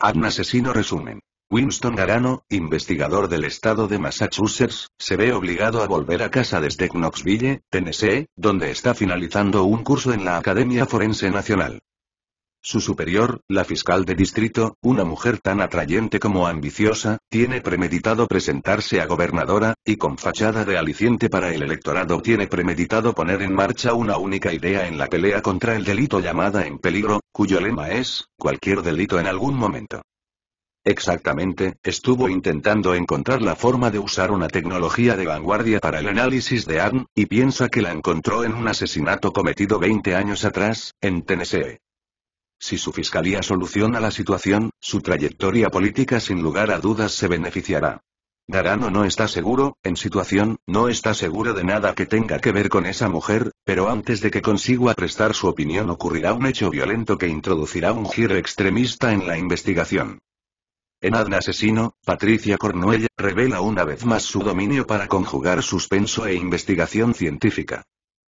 Un asesino resumen. Winston Garano, investigador del estado de Massachusetts, se ve obligado a volver a casa desde Knoxville, Tennessee, donde está finalizando un curso en la Academia Forense Nacional. Su superior, la fiscal de distrito, una mujer tan atrayente como ambiciosa, tiene premeditado presentarse a gobernadora, y con fachada de aliciente para el electorado tiene premeditado poner en marcha una única idea en la pelea contra el delito llamada en peligro, cuyo lema es, cualquier delito en algún momento. Exactamente, estuvo intentando encontrar la forma de usar una tecnología de vanguardia para el análisis de ARN, y piensa que la encontró en un asesinato cometido 20 años atrás, en Tennessee. Si su fiscalía soluciona la situación, su trayectoria política sin lugar a dudas se beneficiará. Garano no está seguro, en situación, no está seguro de nada que tenga que ver con esa mujer, pero antes de que consiga prestar su opinión ocurrirá un hecho violento que introducirá un giro extremista en la investigación. En Adna Asesino, Patricia Cornuella revela una vez más su dominio para conjugar suspenso e investigación científica.